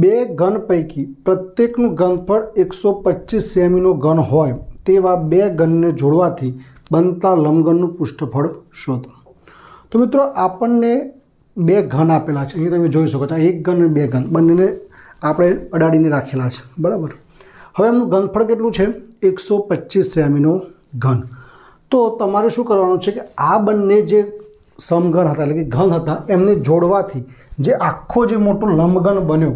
બે ઘન પૈકી પ્રત્યેકનું ઘનફળ એકસો પચીસ સેમીનો ઘન હોય તેવા બે ઘનને જોડવાથી બનતા લંબગનનું પૃષ્ઠફળ શોધો તો મિત્રો આપણને બે ઘન આપેલા છે અહીં તમે જોઈ શકો છો એક ઘન અને બે ઘન બંનેને આપણે અડાડીને રાખેલા છે બરાબર હવે એમનું ઘનફળ કેટલું છે એકસો પચીસ સેમીનો ઘન તો તમારે શું કરવાનું છે કે આ બંને જે સમઘન હતા એટલે કે ઘન હતા એમને જોડવાથી જે આખો જે મોટો લંબઘન બન્યો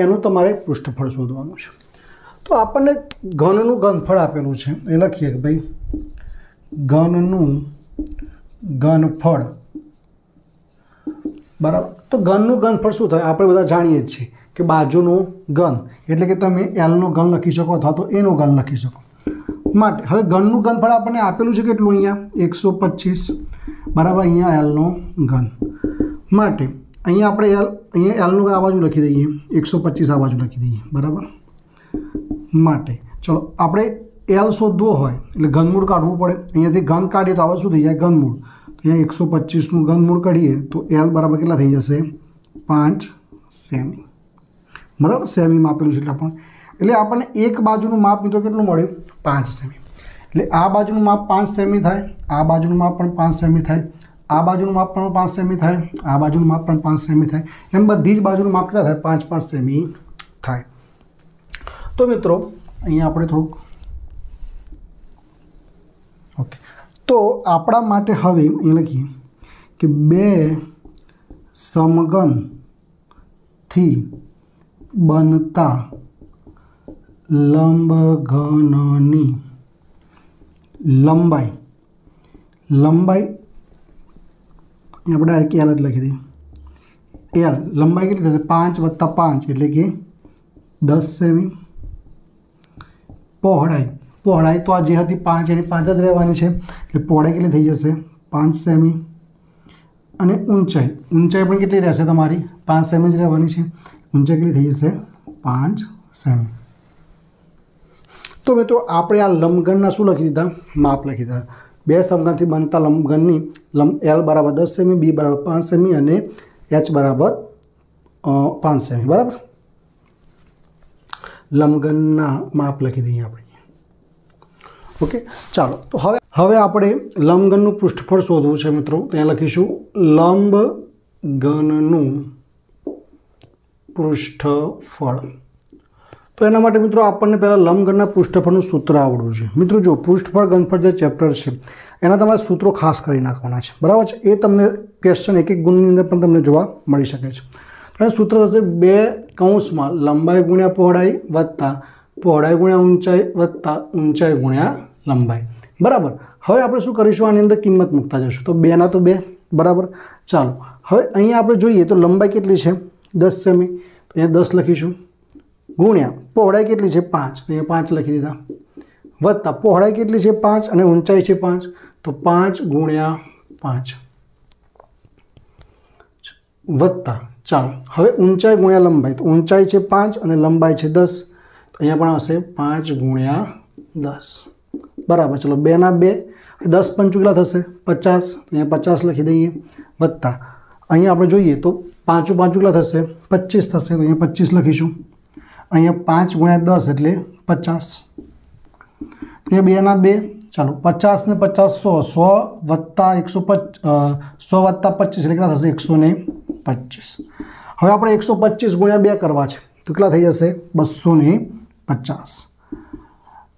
એનું તમારે પૃષ્ઠફળ શોધવાનું છે તો આપણને ઘનનું ઘનફળ આપેલું છે એ લખીએ કે ભાઈ ઘનનું ઘનફળ બરાબર તો ઘનનું ઘનફળ શું થાય આપણે બધા જાણીએ જ છીએ કે બાજુનો ઘન એટલે કે તમે એલનો ઘન લખી શકો અથવા તો એનો ઘન લખી શકો માટે હવે ઘનનું ઘનફળ આપણને આપેલું છે કેટલું અહીંયા એકસો પચીસ બરાબર અહીંયા એલનો ઘન માટે અહીંયા આપણે એલ અહીંયા એલનું ઘન આ બાજુ લખી દઈએ એકસો પચીસ આ બાજુ લખી દઈએ બરાબર માટે ચલો આપણે એલ શોધવો હોય એટલે ઘનમૂળ કાઢવું પડે અહીંયાથી ઘન કાઢીએ તો આવા શું થઈ જાય ઘનમૂળ તો અહીંયા એકસો પચીસનું ઘનમૂળ કાઢીએ તો એલ બરાબર કેટલા થઈ જશે પાંચ સેમી બરાબર સેમી માપેલું છે એટલે પણ એટલે આપણને એક બાજુનું માપ મિત્રો કેટલું મળ્યું પાંચ સેમી એટલે આ બાજુનું માપ પાંચ સેમી થાય આ બાજુનું માપ પણ પાંચ સેમી થાય આ બાજુનું માપ પણ પાંચ સેમી થાય આ બાજુનું માપ પણ પાંચ સેમી થાય એમ બધી જ બાજુનું માપ કેટલા થાય પાંચ પાંચ સેમી થાય તો મિત્રો અહીંયા આપણે થોડુંક ઓકે તો આપણા માટે હવે એ લખીએ કે બે સમગનથી બનતા લંબઘનની લંબાઈ લંબાઈ આપણે એક એલ જ લખી દઈએ એલ લંબાઈ કેટલી થશે પાંચ વત્તા પાંચ એટલે કે દસ સેમી પહોળાઈ પહોળાઈ તો આ જે હતી પાંચ એની પાંચ જ રહેવાની છે એટલે પહોળાઈ કેટલી થઈ જશે પાંચ સેમી અને ઊંચાઈ ઊંચાઈ પણ કેટલી રહેશે તમારી પાંચ સેમી જ રહેવાની છે ઊંચાઈ કેટલી થઈ જશે પાંચ સેમી તો મિત્રો આપણે આ લંબગણના શું લખી દીધા માપ લખી દીધા બે સમઘનથી બનતા લંબગણની લંબ એલ બરાબર દસ સેમી બી બરાબર પાંચ સેમી અને એચ બરાબર પાંચ સેમી બરાબર લંબગણના માપ લખી દઈએ આપણે ઓકે ચાલો તો હવે હવે આપણે લંબગણનું પૃષ્ઠફળ શોધવું છે મિત્રો ત્યાં લખીશું લંબગણનું પૃષ્ઠફળ તો એના માટે મિત્રો આપણને પહેલાં લંબગણના પૃષ્ઠફળનું સૂત્ર આવડવું છે મિત્રો જો પૃષ્ઠફળ ગણફળ જે ચેપ્ટર છે એના તમારે સૂત્રો ખાસ કરી નાખવાના છે બરાબર છે એ તમને ક્વેશ્ચન એક એક ગુણની અંદર પણ તમને જોવા મળી શકે છે અને સૂત્ર થશે બે કૌંસમાં લંબાઈ ગુણ્યા પહોળાઈ વત્તા પહોળાઈ ગુણ્યા ઊંચાઈ વત્તા ઊંચાઈ ગુણ્યા લંબાઈ બરાબર હવે આપણે શું કરીશું આની અંદર કિંમત મૂકતા જઈશું તો બેના તો બે બરાબર ચાલો હવે અહીંયા આપણે જોઈએ તો લંબાઈ કેટલી છે દસ સેમી તો અહીંયા દસ લખીશું गुण्या પહોળાઈ કેટલી છે 5 તો એ 5 લખી દેતા વત્તા પહોળાઈ કેટલી છે 5 અને ઊંચાઈ છે 5 તો 5 ગુણ્યા 5 વત્તા ચાલો હવે ઊંચાઈ ગુણ્યા લંબાઈ તો ઊંચાઈ છે 5 અને લંબાઈ છે 10 તો અહીંયા પણ આવશે 5 ગુણ્યા 10 બરાબર चलो 2 ના 2 10 5 કેટલા થશે 50 અહીંયા 50 લખી દઈએ વત્તા અહીંયા આપણે જોઈએ તો 5 * 5 કેટલા થશે 25 થશે તો અહીંયા 25 લખીશું અહીંયા પાંચ ગુણ્યા દસ એટલે પચાસ એ બેના બે ચાલો પચાસ ને પચાસ સો સો વત્તા એકસો પચ સો વત્તા પચીસ એટલે કેટલા થશે એકસો ને પચીસ હવે આપણે એકસો પચીસ ગુણ્યા બે કરવા છે તો કેટલા થઈ જશે બસો ને પચાસ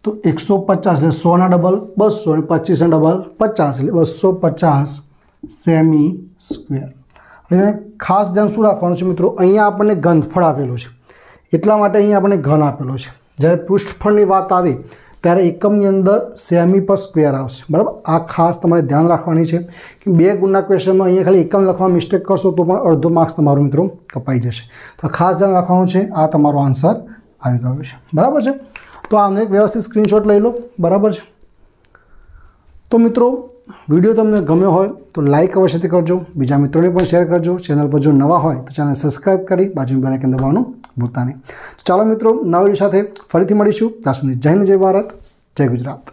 તો એકસો પચાસ એટલે સોના ડબલ બસો ને પચીસના ડબલ પચાસ એટલે બસો પચાસ સેમી સ્ક્વેર હવે ખાસ ધ્યાન શું રાખવાનું છે મિત્રો અહીંયા આપણને ગંધફળ આપેલું છે એટલા માટે અહીં આપણે ઘન આપેલો છે જ્યારે પૃષ્ઠફળની વાત આવી ત્યારે એકમની અંદર સેમી પર સ્ક્વેર આવશે બરાબર આ ખાસ તમારે ધ્યાન રાખવાની છે કે બે ગુણના ક્વેશ્ચનમાં અહીંયા ખાલી એકમ લખવા મિસ્ટેક કરશો તો પણ અડધો માર્ક્સ તમારો મિત્રો કપાઈ જશે તો ખાસ ધ્યાન રાખવાનું છે આ તમારો આન્સર આવી ગયો છે બરાબર છે તો આને એક વ્યવસ્થિત સ્ક્રીનશોટ લઈ લો બરાબર છે તો મિત્રો વિડીયો તમને ગમ્યો હોય તો લાઇક અવશ્યથી કરજો બીજા મિત્રોને પણ શેર કરજો ચેનલ પર જો નવા હોય તો ચેનલ સબસ્ક્રાઈબ કરી બાજુમાં બેલાઇકન દબાવવાનું ભૂલતા નહીં તો ચાલો મિત્રો નવા વિડીયો સાથે ફરીથી મળીશું ત્યાં સુધી જય હિન્દ જય ભારત જય ગુજરાત